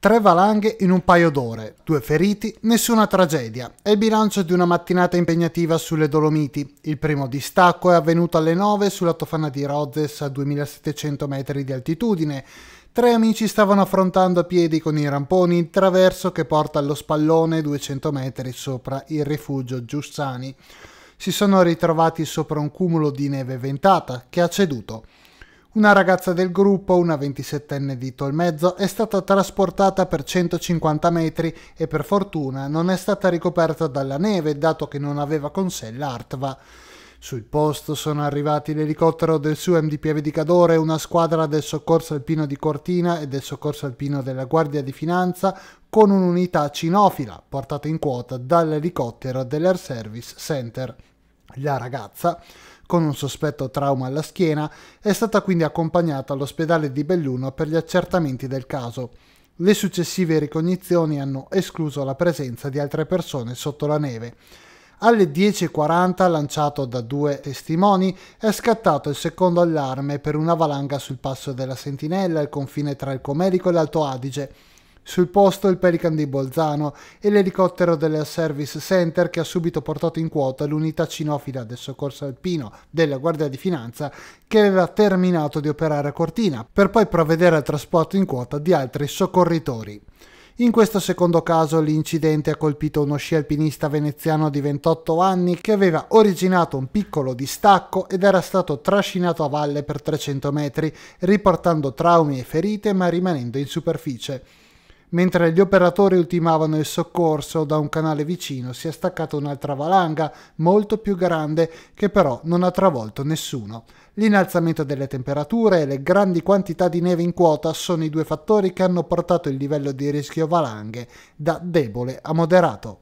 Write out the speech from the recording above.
Tre valanghe in un paio d'ore, due feriti, nessuna tragedia. È il bilancio di una mattinata impegnativa sulle Dolomiti. Il primo distacco è avvenuto alle 9 sulla tofana di Rozes a 2700 metri di altitudine. Tre amici stavano affrontando a piedi con i ramponi il traverso che porta allo spallone 200 metri sopra il rifugio Giussani. Si sono ritrovati sopra un cumulo di neve ventata che ha ceduto. Una ragazza del gruppo, una 27enne di Tolmezzo, è stata trasportata per 150 metri e per fortuna non è stata ricoperta dalla neve dato che non aveva con sé l'artva. Sul posto sono arrivati l'elicottero del SUEM di Pieve una squadra del soccorso alpino di Cortina e del soccorso alpino della Guardia di Finanza con un'unità cinofila portata in quota dall'elicottero dell'Air Service Center. La ragazza con un sospetto trauma alla schiena, è stata quindi accompagnata all'ospedale di Belluno per gli accertamenti del caso. Le successive ricognizioni hanno escluso la presenza di altre persone sotto la neve. Alle 10.40, lanciato da due testimoni, è scattato il secondo allarme per una valanga sul passo della Sentinella, al confine tra il Comerico e l'Alto Adige. Sul posto il Pelican di Bolzano e l'elicottero del Service Center che ha subito portato in quota l'unità cinofila del soccorso alpino della Guardia di Finanza che aveva terminato di operare a Cortina per poi provvedere al trasporto in quota di altri soccorritori. In questo secondo caso l'incidente ha colpito uno sci alpinista veneziano di 28 anni che aveva originato un piccolo distacco ed era stato trascinato a valle per 300 metri, riportando traumi e ferite ma rimanendo in superficie. Mentre gli operatori ultimavano il soccorso da un canale vicino, si è staccata un'altra valanga, molto più grande, che però non ha travolto nessuno. L'innalzamento delle temperature e le grandi quantità di neve in quota sono i due fattori che hanno portato il livello di rischio valanghe da debole a moderato.